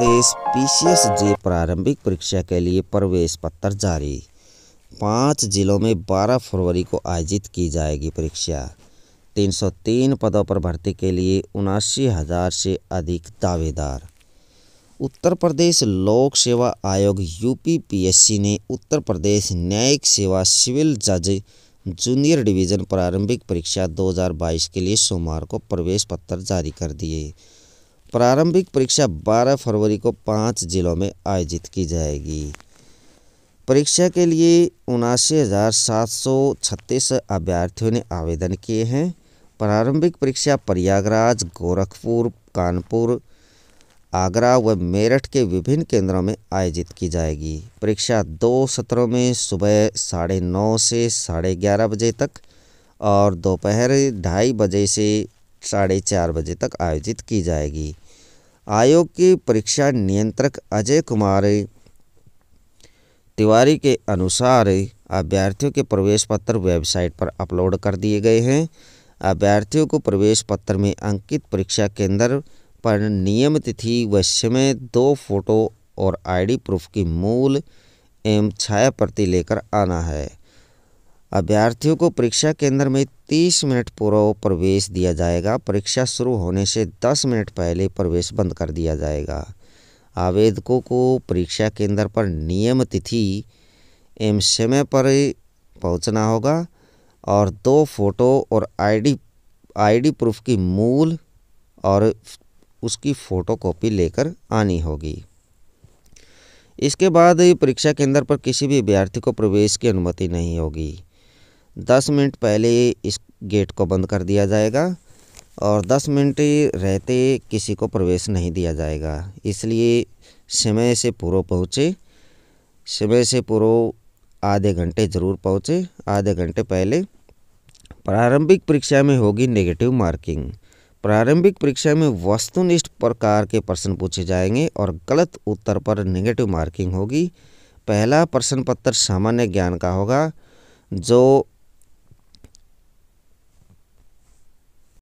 प्रदेश P C S जे प्रारंभिक परीक्षा के लिए प्रवेश पत्र जारी पाँच जिलों में 12 फरवरी को आयोजित की जाएगी परीक्षा 303 पदों पर भर्ती के लिए उनासी हज़ार से अधिक दावेदार उत्तर प्रदेश लोक सेवा आयोग यूपीपीएससी ने उत्तर प्रदेश न्यायिक सेवा सिविल जज जूनियर डिवीज़न प्रारंभिक परीक्षा 2022 के लिए सोमवार को प्रवेश पत्र जारी कर दिए प्रारंभिक परीक्षा 12 फरवरी को पाँच जिलों में आयोजित की जाएगी परीक्षा के लिए उनासी हज़ार सात सौ छत्तीस अभ्यर्थियों ने आवेदन किए हैं प्रारंभिक परीक्षा प्रयागराज गोरखपुर कानपुर आगरा व मेरठ के विभिन्न केंद्रों में आयोजित की जाएगी परीक्षा दो सत्रों में सुबह साढ़े नौ से साढ़े ग्यारह बजे तक और दोपहर ढाई बजे से साढ़े चार बजे तक आयोजित की जाएगी आयोग की परीक्षा नियंत्रक अजय कुमार तिवारी के अनुसार अभ्यर्थियों के प्रवेश पत्र वेबसाइट पर अपलोड कर दिए गए हैं अभ्यर्थियों को प्रवेश पत्र में अंकित परीक्षा केंद्र पर नियम तिथि व समय दो फोटो और आईडी प्रूफ की मूल एवं छाया प्रति लेकर आना है अभ्यर्थियों को परीक्षा केंद्र में 30 मिनट पूर्व प्रवेश दिया जाएगा परीक्षा शुरू होने से 10 मिनट पहले प्रवेश बंद कर दिया जाएगा आवेदकों को परीक्षा केंद्र पर नियम तिथि एवं समय पर पहुंचना होगा और दो फोटो और आईडी आईडी प्रूफ की मूल और उसकी फ़ोटो कॉपी लेकर आनी होगी इसके बाद परीक्षा केंद्र पर किसी भी अभ्यर्थी को प्रवेश की अनुमति नहीं होगी दस मिनट पहले इस गेट को बंद कर दिया जाएगा और 10 मिनट रहते किसी को प्रवेश नहीं दिया जाएगा इसलिए समय से पूर्व पहुँचे समय से पूर्व आधे घंटे ज़रूर पहुँचे आधे घंटे पहले प्रारंभिक परीक्षा में होगी नेगेटिव मार्किंग प्रारंभिक परीक्षा में वस्तुनिष्ठ प्रकार के प्रश्न पूछे जाएंगे और गलत उत्तर पर नेगेटिव मार्किंग होगी पहला प्रश्न पत्र सामान्य ज्ञान का होगा जो